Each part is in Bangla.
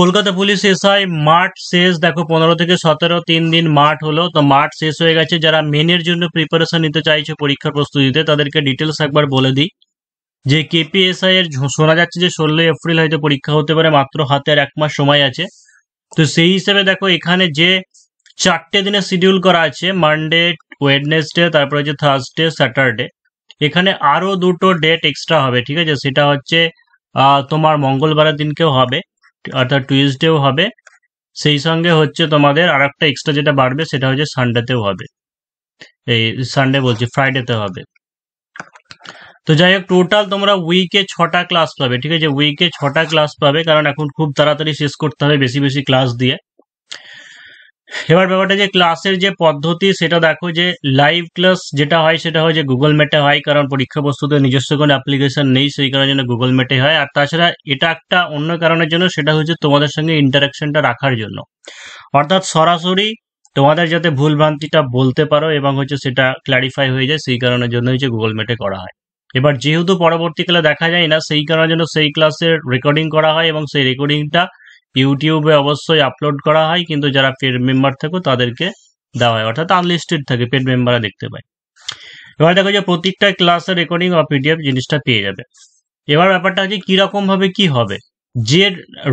কলকাতা পুলিশ এসআই মাঠ শেষ দেখো পনেরো থেকে সতেরো তিন দিন মাঠ হলো তো মাঠ শেষ হয়ে গেছে যারা মেনের জন্য প্রিপারেশন নিতে চাইছে পরীক্ষার প্রস্তুতিতে তাদেরকে ডিটেলস একবার বলে দিই যে কেপিএসআই এর শোনা যাচ্ছে যে ষোলোই এপ্রিল হয়তো পরীক্ষা হতে পারে মাত্র হাতে আর এক মাস সময় আছে তো সেই হিসেবে দেখো এখানে যে চারটে দিনে শিডিউল করা আছে মানডে ওয়েডনেসডে তারপরে হচ্ছে থার্সডে স্যাটারডে এখানে আরও দুটো ডেট এক্সট্রা হবে ঠিক আছে সেটা হচ্ছে তোমার মঙ্গলবারের দিনকেও হবে অর্থাৎ টুইসডেও হবে সেই সঙ্গে হচ্ছে তোমাদের আর একটা এক্সট্রা যেটা বাড়বে সেটা হচ্ছে সানডেতেও হবে এই সানডে বলছি ফ্রাইডেতে হবে তো যাই হোক টোটাল তোমরা উইকে ছটা ক্লাস পাবে ঠিক আছে উইকে ছটা ক্লাস পাবে কারণ এখন খুব তাড়াতাড়ি শেষ করতে হবে বেশি বেশি ক্লাস দিয়ে এবার ব্যাপারটা যে ক্লাসের যে পদ্ধতি সেটা দেখো যে লাইভ ক্লাস যেটা হয় সেটা হয় যে গুগল মেটে হয় কারণ পরীক্ষা বস্তুতে নিজস্ব কোনো অ্যাপ্লিকেশন নেই সেই কারণের জন্য গুগল মেটে হয় আর তাছাড়া এটা একটা অন্য কারণের জন্য সেটা হচ্ছে তোমাদের সঙ্গে ইন্টারাকশনটা রাখার জন্য অর্থাৎ সরাসরি তোমাদের যাতে ভুলভ্রান্তিটা বলতে পারো এবং হচ্ছে সেটা ক্লারিফাই হয়ে যায় সেই কারণের জন্য হচ্ছে গুগল মেটে করা হয় এবার যেহেতু পরবর্তীকালে দেখা যায় না সেই কারণের জন্য সেই ক্লাসের রেকর্ডিং করা হয় এবং সেই রেকর্ডিংটা ইউটিউবে অবশ্যই আপলোড করা হয় কিন্তু যারা পেড মেম্বার থাকে তাদেরকে দেওয়া হয় অর্থাৎ আনলিস্টেড থাকে পেড মেম্বাররা দেখতে পায় এবার দেখো যে প্রত্যেকটা ক্লাসের রেকর্ডিং বা পিডিএফ জিনিসটা পেয়ে যাবে এবার ব্যাপারটা হচ্ছে কীরকমভাবে কি হবে যে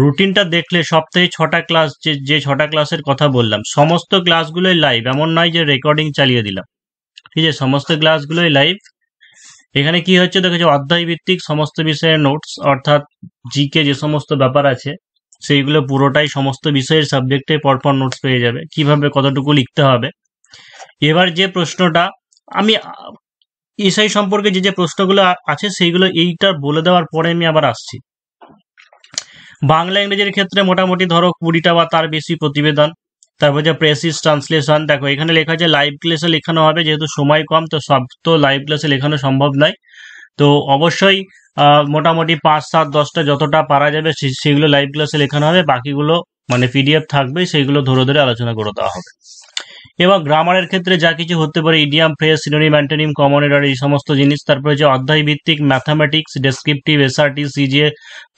রুটিনটা দেখলে সপ্তাহে ছটা ক্লাস যে যে ছটা ক্লাসের কথা বললাম সমস্ত ক্লাসগুলোই লাইভ এমন নয় যে রেকর্ডিং চালিয়ে দিলাম ঠিক আছে সমস্ত ক্লাসগুলোই লাইভ এখানে কি হচ্ছে দেখেছো অধ্যায় ভিত্তিক সমস্ত বিষয়ের নোটস অর্থাৎ জিকে যে সমস্ত ব্যাপার আছে সেইগুলো পুরোটাই সমস্ত বিষয়ের সাবজেক্টে পরপর নোটস পেয়ে যাবে কিভাবে কতটুকু লিখতে হবে এবার যে প্রশ্নটা আমি এসআই সম্পর্কে যে যে প্রশ্নগুলো আছে সেইগুলো এইটা বলে দেওয়ার পরে আমি আবার আসছি বাংলা ইংরেজির ক্ষেত্রে মোটামুটি ধরো কুড়িটা বা তার বেশি প্রতিবেদন তারপর যে প্রেসিস ট্রান্সলেশন দেখো এখানে লেখা যে লাইভ ক্লাসে লেখানো হবে যেহেতু সময় কম তো সব তো লাইভ ক্লাসে লেখানো সম্ভব নয় তো অবশ্যই মোটামুটি পাঁচ সাত দশটা যতটা পারা যাবে সেগুলো লাইভ ক্লাসে লেখানো হবে বাকিগুলো মানে পিডিএফ থাকবে সেইগুলো ধরে ধরে আলোচনা করে দেওয়া হবে এবং গ্রামারের ক্ষেত্রে যা কিছু হতে পারে ইডিয়াম ফ্রেস সিনারি ম্যান্টেনিম কমন এরার এই সমস্ত জিনিস তারপরে যে অধ্যায় ভিত্তিক mathematics descriptive S R T C G A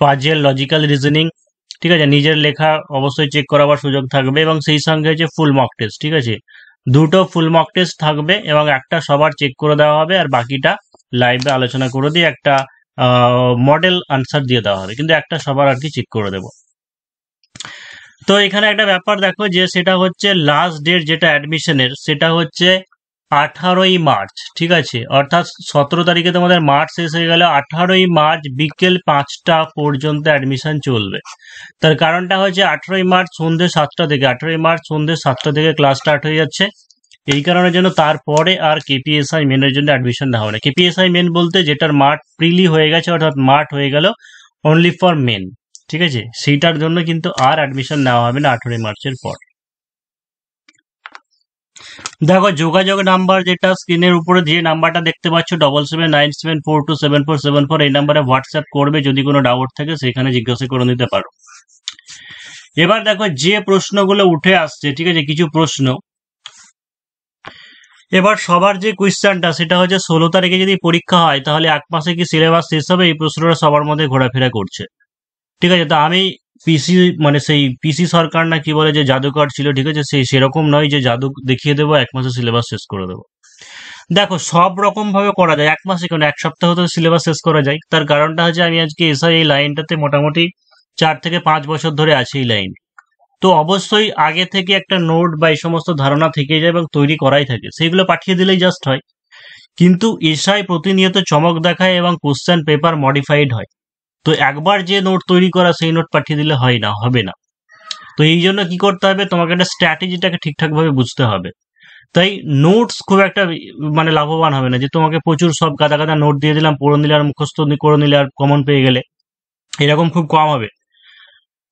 puzzle logical reasoning ঠিক আছে নিজের লেখা অবশ্যই চেক করাবার সুযোগ থাকবে এবং সেই সঙ্গে হচ্ছে ফুল মক টেস্ট ঠিক আছে দুটো ফুল মক টেস্ট থাকবে এবং একটা সবার চেক করে দেওয়া হবে আর বাকিটা লাইভে আলোচনা করে দিয়ে একটা মডেল আনসার দিয়ে দেওয়া হবে কিন্তু একটা সবার আর কি চেক করে দেব তো এখানে একটা ব্যাপার দেখো যে সেটা হচ্ছে লাস্ট ডেট যেটা অ্যাডমিশনের সেটা হচ্ছে আঠারোই মার্চ ঠিক আছে অর্থাৎ সতেরো তারিখে তোমাদের মার্চ শেষ হয়ে গেল আঠারোই মার্চ বিকেল পাঁচটা পর্যন্ত অ্যাডমিশন চলবে তার কারণটা হচ্ছে আঠারোই মার্চ সন্ধ্যে সাতটা থেকে আঠারোই মার্চ সন্ধ্যে সাতটা থেকে ক্লাস স্টার্ট হয়ে যাচ্ছে এই কারণে যেন তারপরে আর কেপিএসআই মেনের জন্য অ্যাডমিশন দেওয়া হবে না কেপিএসআই মেন বলতে যেটার মাঠ প্রিলি হয়ে গেছে অর্থাৎ মাঠ হয়ে গেল অনলি ফর মেন ঠিক আছে সেইটার জন্য কিন্তু আর অ্যাডমিশন নেওয়া হবে না আঠারোই মার্চের পর দেখো যোগাযোগ নাম্বার যেটা স্ক্রিনের উপরে যে নাম্বারটা দেখতে পাচ্ছ double seven nine seven four two seven four seven four এই নাম্বারে হোয়াটসঅ্যাপ করবে যদি কোনো ডাউট থাকে সেখানে জিজ্ঞাসা করে নিতে পারো এবার দেখো যে প্রশ্নগুলো উঠে আসছে ঠিক আছে কিছু প্রশ্ন এবার সবার যে কোয়েশ্চেনটা সেটা হচ্ছে ষোলো তারিখে যদি পরীক্ষা হয় তাহলে এক মাসে কি সিলেবাস শেষ হবে এই প্রশ্নটা সবার মধ্যে ঘোরাফেরা করছে ঠিক আছে তা আমি পিসি মানে সেই পিসি সরকার না কি বলে যে জাদুকর ছিল ঠিক আছে সেই সেরকম নয় যে জাদু দেখিয়ে দেবো এক মাসে সিলেবাস শেষ করে দেবো দেখো সব রকম ভাবে করা যায় এক মাসে কেন এক সপ্তাহ তো সিলেবাস শেষ করা যায় তার কারণটা হচ্ছে আমি আজকে এসে এই লাইনটাতে মোটামুটি চার থেকে পাঁচ বছর ধরে আছে এই লাইন তো অবশ্যই আগে থেকে একটা নোট বা এই সমস্ত ধারণা থেকে যায় এবং তৈরি করাই থাকে সেইগুলো পাঠিয়ে দিলেই জাস্ট হয় কিন্তু এসআই প্রতিনিয়ত চমক দেখায় এবং কোশ্চেন পেপার মডিফাইড হয় তো একবার যে নোট তৈরি করা সেই নোট পাঠিয়ে দিলে হয় না হবে না তো এই জন্য কি করতে হবে তোমাকে একটা স্ট্র্যাটেজিটাকে ঠিকঠাকভাবে বুঝতে হবে তাই নোটস খুব একটা মানে লাভবান হবে না যে তোমাকে প্রচুর সব গাদা গাদা নোট দিয়ে দিলাম পড়ে নিলে আর মুখস্থ করে নিলে আর কমন পেয়ে গেলে এরকম খুব কম হবে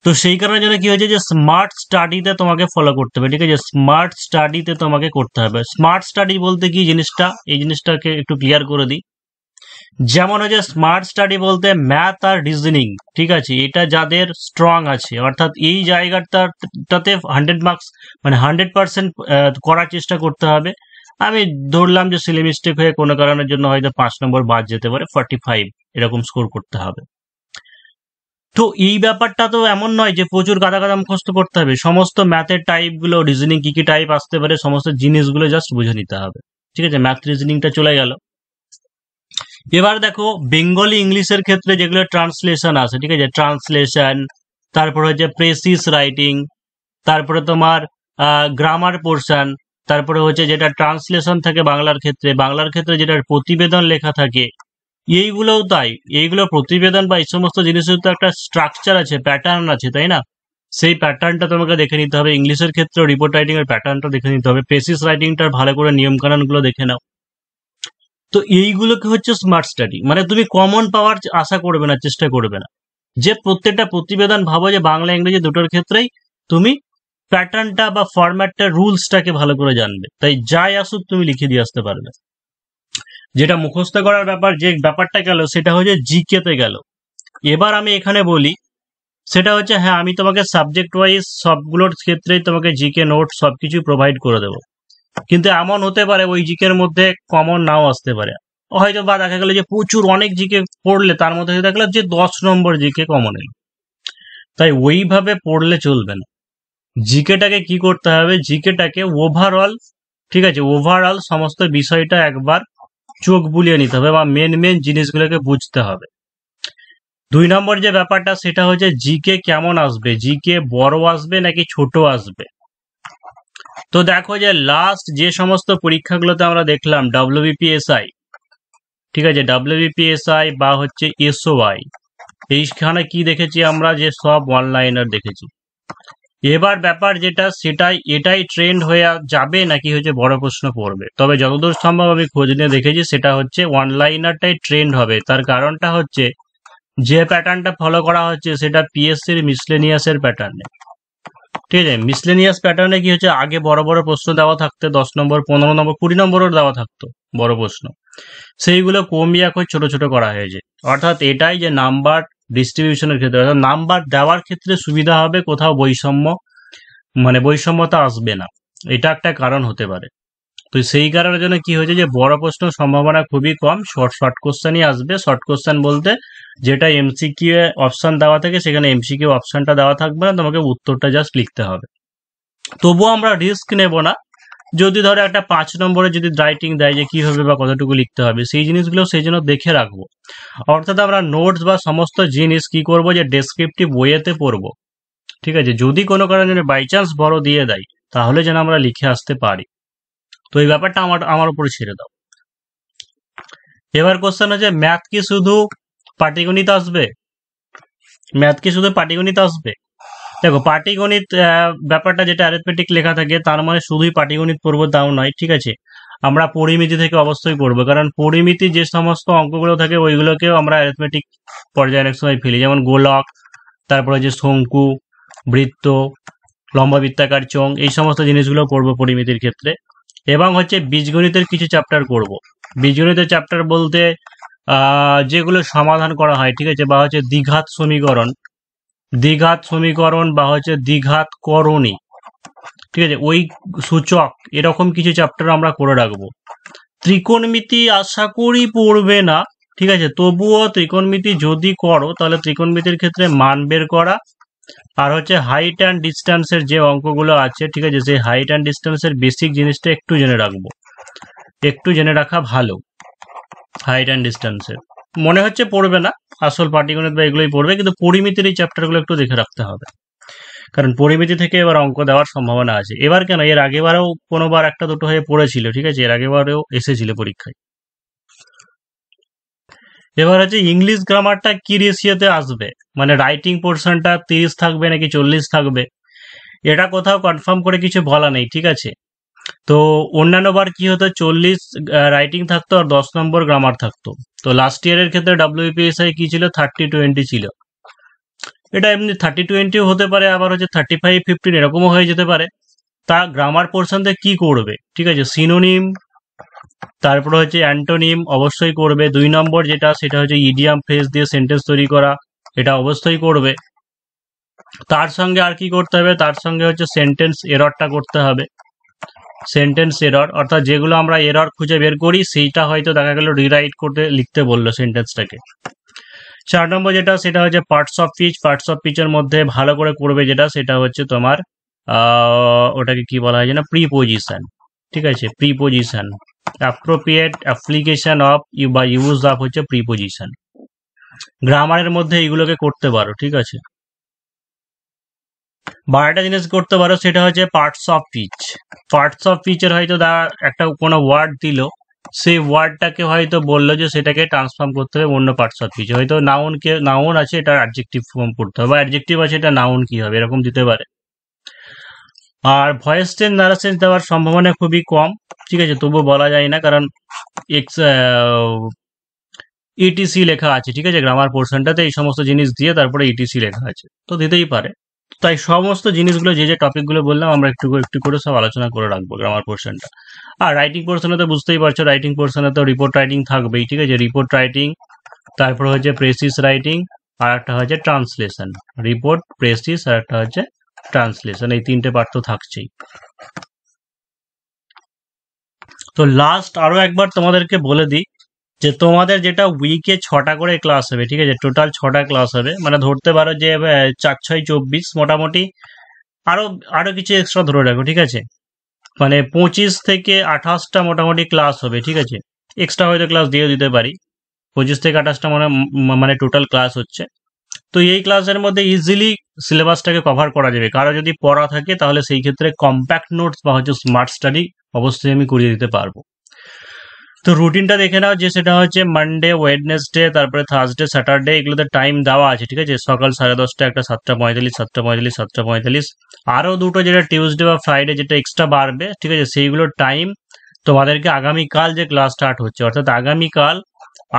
তো সেই কারণে যেটা কি হয়েছে যে স্মার্ট স্টাডিতে তোমাকে ফলো করতে হবে ঠিক আছে স্মার্ট স্টাডিতে তোমাকে করতে হবে স্মার্ট স্টাডি বলতে কি জিনিসটা এই জিনিসটাকে একটু ক্লিয়ার করে দিই যেমন হচ্ছে স্মার্ট স্টাডি বলতে ম্যাথ আর রিজনিং ঠিক আছে এটা যাদের স্ট্রং আছে অর্থাৎ এই জায়গাটাতে হান্ড্রেড মার্কস মানে হান্ড্রেড পার্সেন্ট করার চেষ্টা করতে হবে আমি ধরলাম যে সিলেমিস্টেক হয়ে কোনো কারণের জন্য হয়তো পাঁচ নম্বর বাদ যেতে পারে ফর্টি ফাইভ এরকম স্কোর করতে হবে তো এই ব্যাপারটা তো এমন নয় যে প্রচুর গাদা গাদা মুখস্ত করতে হবে সমস্ত ম্যাথের টাইপ গুলো রিজনিং কি কি টাইপ আসতে পারে সমস্ত জিনিসগুলো জাস্ট বুঝে নিতে হবে ঠিক আছে ম্যাথ রিজনিংটা চলে গেল এবার দেখো বেঙ্গলি ইংলিশের ক্ষেত্রে যেগুলো ট্রান্সলেশন আছে ঠিক আছে ট্রান্সলেশন তারপর হচ্ছে প্রেসিস রাইটিং তারপরে তোমার গ্রামার পোর্শন তারপরে হচ্ছে যেটা ট্রান্সলেশন থাকে বাংলার ক্ষেত্রে বাংলার ক্ষেত্রে যেটা প্রতিবেদন লেখা থাকে এইগুলোও তাই এইগুলো প্রতিবেদন বা এই সমস্ত জিনিসের তো একটা স্ট্রাকচার আছে প্যাটার্ন আছে তাই না সেই প্যাটার্নটা তোমাকে দেখে নিতে হবে ইংলিশের ক্ষেত্রে রিপোর্ট রাইটিং এর প্যাটার্নটা দেখে নিতে হবে পেসিস রাইটিংটার ভালো করে নিয়মকানুন গুলো দেখে নাও তো এইগুলোকে হচ্ছে স্মার্ট স্টাডি মানে তুমি কমন পাওয়ার আশা করবে না চেষ্টা করবে না যে প্রত্যেকটা প্রতিবেদন ভাবো যে বাংলা ইংরেজি দুটোর ক্ষেত্রেই তুমি প্যাটার্নটা বা ফরম্যাটটা রুলসটাকে ভালো করে জানবে তাই যাই আসুক তুমি লিখে দিয়ে আসতে পারবে যেটা মুখস্থ করার ব্যাপার যে ব্যাপারটা গেল সেটা হচ্ছে জিকেতে গেল এবার আমি এখানে বলি সেটা হচ্ছে হ্যাঁ আমি তোমাকে সাবজেক্ট ওয়াইজ সবগুলোর ক্ষেত্রেই তোমাকে জিকে নোট সবকিছু প্রোভাইড করে দেবো কিন্তু এমন হতে পারে ওই জিকের মধ্যে কমন নাও আসতে পারে হয়তো বা দেখা গেল যে প্রচুর অনেক জিকে পড়লে তার মধ্যে দেখা যে দশ নম্বর জিকে কমন এলো তাই ওইভাবে পড়লে চলবে না জিকেটাকে কি করতে হবে জিকেটাকে ওভারঅল ঠিক আছে ওভারঅল সমস্ত বিষয়টা একবার চোখ বুলিয়ে নিতে হবে বা মেন মেন জিনিসগুলোকে বুঝতে হবে দুই নম্বর যে ব্যাপারটা সেটা হচ্ছে জিকে কেমন আসবে জিকে বড় আসবে নাকি ছোট আসবে তো দেখো যে লাস্ট যে সমস্ত পরীক্ষাগুলোতে আমরা দেখলাম ডাব্লিউবিপিএসআই ঠিক আছে ডাব্লিউবিপিএসআই বা হচ্ছে এসওআই এইখানে কি দেখেছি আমরা যে সব অনলাইনার দেখেছি এবার ব্যাপার যেটা সেটাই এটাই ট্রেন্ড হয়ে যাবে নাকি হচ্ছে বড় প্রশ্ন পড়বে তবে যতদূর সম্ভব আমি খোঁজ নিয়ে দেখেছি সেটা হচ্ছে ওয়ান লাইনারটাই ট্রেন্ড হবে তার কারণটা হচ্ছে যে প্যাটার্নটা ফলো করা হচ্ছে সেটা পিএসসির মিসলেনিয়াসের প্যাটার্নে ঠিক আছে মিসলেনিয়াস প্যাটার্নে কি হচ্ছে আগে বড় বড় প্রশ্ন দেওয়া থাকতো দশ নম্বর পনেরো নম্বর কুড়ি নম্বরও দেওয়া থাকতো বড় প্রশ্ন সেইগুলো কমিয়ে এখন ছোট ছোট করা হয়েছে অর্থাৎ এটাই যে নাম্বার ডিস্ট্রিবিউশনের ক্ষেত্রে অর্থাৎ নাম্বার দেওয়ার ক্ষেত্রে সুবিধা হবে কোথাও বৈষম্য মানে বৈষম্যতা আসবে না এটা একটা কারণ হতে পারে তো সেই কারণের জন্য কি হয়েছে যে বড় প্রশ্ন সম্ভাবনা খুবই কম শর্ট শর্ট কোশ্চেনই আসবে শর্ট কোশ্চেন বলতে যেটা এমসিকিউ অপশন দেওয়া থাকে সেখানে এমসিকিউ অপশনটা দেওয়া থাকবে না তোমাকে উত্তরটা জাস্ট লিখতে হবে তবুও আমরা রিস্ক নেব না যদি ধরো একটা পাঁচ নম্বরে যদি রাইটিং দেয় যে কী হবে বা কতটুকু লিখতে হবে সেই জিনিসগুলো সেই জন্য দেখে রাখবো অর্থাৎ আমরা নোটস বা সমস্ত জিনিস কি করব যে ডেসক্রিপটিভ বইয়েতে পড়বো ঠিক আছে যদি কোনো কারণে বাই চান্স বড় দিয়ে দেয় তাহলে যেন আমরা লিখে আসতে পারি তো এই ব্যাপারটা আমার আমার উপরে ছেড়ে দাও এবার কোশ্চেন হচ্ছে ম্যাথ কি শুধু পাটিগণিত আসবে ম্যাথ কি শুধু পাটিগণিত আসবে দেখো পাটিগণিত ব্যাপারটা যেটা অ্যারিথমেটিক লেখা থাকে তার মানে শুধুই পাটিগণিত পড়বো তাও নয় ঠিক আছে আমরা পরিমিতি থেকে অবশ্যই পড়বো কারণ পরিমিতি যে সমস্ত অঙ্কগুলো থাকে ওইগুলোকেও আমরা অ্যারিথমেটিক পর্যায়ে অনেক সময় ফেলি যেমন গোলক তারপরে যে শঙ্কু বৃত্ত লম্বা বৃত্তাকার চং এই সমস্ত জিনিসগুলো পড়বো পরিমিতির ক্ষেত্রে এবং হচ্ছে বীজগণিতের কিছু চ্যাপ্টার করব বীজগণিতের চ্যাপ্টার বলতে যেগুলো সমাধান করা হয় ঠিক আছে বা হচ্ছে দ্বিঘাত সমীকরণ দ্বিঘাত সমীকরণ বা হচ্ছে দ্বিঘাত করণী ঠিক আছে ওই সূচক এরকম কিছু চ্যাপ্টার আমরা করে রাখবো ত্রিকোণমিতি আশা করি পড়বে না ঠিক আছে তবুও ত্রিকোণমিতি যদি করো তাহলে ত্রিকোণমিতির ক্ষেত্রে মান বের করা আর হচ্ছে হাইট অ্যান্ড ডিস্ট্যান্সের যে অঙ্কগুলো আছে ঠিক আছে সেই হাইট অ্যান্ড ডিস্ট্যান্সের বেসিক জিনিসটা একটু জেনে রাখবো একটু জেনে রাখা ভালো হাইট অ্যান্ড ডিস্ট্যান্সের মনে হচ্ছে পড়বে না আসল পাটিগণিত বা এগুলোই পড়বে কিন্তু পরিমিতির এই চ্যাপ্টারগুলো একটু দেখে রাখতে হবে কারণ পরিমিতি থেকে এবার অঙ্ক দেওয়ার সম্ভাবনা আছে এবার কেন এর আগেবারেও কোনোবার একটা দুটো হয়ে পড়েছিল ঠিক আছে এর আগেবারেও এসেছিল পরীক্ষায় এবার হচ্ছে ইংলিশ গ্রামারটা কি রেশিওতে আসবে মানে রাইটিং পোর্শনটা তিরিশ থাকবে নাকি চল্লিশ থাকবে এটা কোথাও কনফার্ম করে কিছু বলা নেই ঠিক আছে তো অন্যান্য বার কি হতো চল্লিশ রাইটিং থাকতো আর দশ নম্বর গ্রামার থাকতো তো লাস্ট ইয়ারের ক্ষেত্রে ডাব্লিউপিএসআই কি ছিল থার্টি টোয়েন্টি ছিল এটা এমনি থার্টি টোয়েন্টিও হতে পারে আবার হচ্ছে থার্টি ফাইভ ফিফটিন এরকমও হয়ে যেতে পারে তা গ্রামার পোর্শনতে কি করবে ঠিক আছে সিনোনিম তারপরে হচ্ছে অ্যান্টোনিম অবশ্যই করবে দুই নম্বর যেটা সেটা হচ্ছে ইডিয়াম ফেস দিয়ে সেন্টেন্স তৈরি করা এটা অবশ্যই করবে তার সঙ্গে আর কি করতে হবে তার সঙ্গে হচ্ছে সেন্টেন্স এররটা করতে হবে সেন্টেন্স এরর অর্থাৎ যেগুলো আমরা এরর খুঁজে বের করি সেইটা হয়তো দেখা গেল রিরাইট করতে লিখতে বললো সেন্টেন্সটাকে চার নম্বর যেটা সেটা হচ্ছে parts of speech parts of পিচের মধ্যে ভালো করে করবে যেটা সেটা হচ্ছে তোমার ওটাকে কি বলা হয় না প্রিপোজিশন ঠিক আছে preposition appropriate application of you বা ইউজ অফ হচ্ছে প্রিপোজিশন গ্রামারের মধ্যে এইগুলোকে করতে পারো ঠিক আছে বারোটা একটা জিনিস করতে পারো সেটা হচ্ছে parts of speech parts of পিচের হয়তো দা একটা কোনো ওয়ার্ড দিল সেই ওয়ার্ডটাকে হয়তো বললো যে সেটাকে ট্রান্সফর্ম করতে হবে অন্য পার্টস অফ পিচে হয়তো নাউন কে নাউন আছে এটা অ্যাডজেক্টিভ ফর্ম করতে হবে বা অ্যাডজেক্টিভ আছে এটা নাউন কি হবে এরকম দিতে পারে আর ভয়েস চেঞ্জ নারাসেন্স দেওয়ার সম্ভাবনা খুবই কম ঠিক আছে তবুও বলা যায় না কারণ এক্স ইটিসি uh, লেখা আছে ঠিক আছে গ্রামার পোর্শনটাতে এই সমস্ত জিনিস দিয়ে তারপরে ইটিসি লেখা আছে তো দিতেই পারে তাই সমস্ত জিনিসগুলো যে যে টপিকগুলো বললাম আমরা একটু একটু করে সব আলোচনা করে রাখবো গ্রামার পোর্শনটা আর রাইটিং পোর্শনে তো বুঝতেই পারছো রাইটিং পোর্শনে তো রিপোর্ট রাইটিং থাকবেই ঠিক আছে রিপোর্ট রাইটিং তারপর হচ্ছে প্রেসিস রাইটিং আর একটা হচ্ছে ট্রান্সলেশন রিপোর্ট প্রেসিস আর একটা হচ্ছে ট্রান্সলেশন এই তিনটে পার্ট তো থাকছেই তো লাস্ট আরও একবার তোমাদেরকে বলে দিই যে তোমাদের যেটা উইকে ছটা করে ক্লাস হবে ঠিক আছে টোটাল ছটা ক্লাস হবে মানে ধরতে পারো যে চার ছয় চব্বিশ মোটামুটি আরো আরো কিছু এক্সট্রা ধরে রাখো ঠিক আছে মানে পঁচিশ থেকে আঠাশটা মোটামুটি ক্লাস হবে ঠিক আছে এক্সট্রা হয়তো ক্লাস দিয়ে দিতে পারি পঁচিশ থেকে আঠাশটা মানে মানে টোটাল ক্লাস হচ্ছে তো এই ক্লাসের মধ্যে ইজিলি সিলেবাসটাকে কভার করা যাবে কারো যদি পড়া থাকে তাহলে সেই ক্ষেত্রে কম্প্যাক্ট নোটস বা হচ্ছে স্মার্ট স্টাডি অবশ্যই আমি করিয়ে দিতে পারবো তো রুটিনটা দেখে নাও যে সেটা হচ্ছে মানডে ওয়েডনেসডে তারপরে থার্সডে স্যাটারডে এগুলোতে টাইম দেওয়া আছে ঠিক আছে সকাল সাড়ে দশটা একটা সাতটা পঁয়তাল্লিশ সাতটা পঁয়তাল্লিশ সাতটা পঁয়তাল্লিশ আরও দুটো যেটা টিউসডে বা ফ্রাইডে যেটা এক্সট্রা বাড়বে ঠিক আছে সেইগুলোর টাইম তোমাদেরকে আগামীকাল যে ক্লাস স্টার্ট হচ্ছে অর্থাৎ আগামীকাল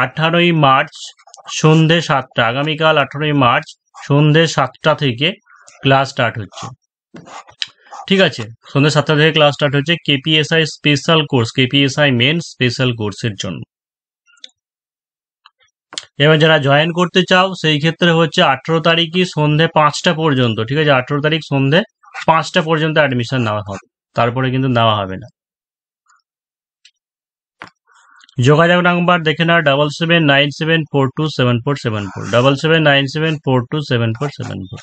আঠারোই মার্চ সন্ধে সাতটা আগামীকাল আঠারোই মার্চ সন্ধে সাতটা থেকে ক্লাস স্টার্ট হচ্ছে ঠিক আছে সন্ধ্যা সাতটা থেকে ক্লাস স্টার্ট হচ্ছে KPSI special course KPSI main special কোর্সের জন্য এবার যারা জয়েন করতে চাও সেই ক্ষেত্রে হচ্ছে আঠেরো তারিখই সন্ধে পাঁচটা পর্যন্ত ঠিক আছে আঠেরো তারিখ সন্ধে পাঁচটা পর্যন্ত অ্যাডমিশন নেওয়া হবে তারপরে কিন্তু নেওয়া হবে না যোগাযোগ নাম্বার দেখে না double seven nine seven four two seven four seven four double seven nine seven four two seven four seven four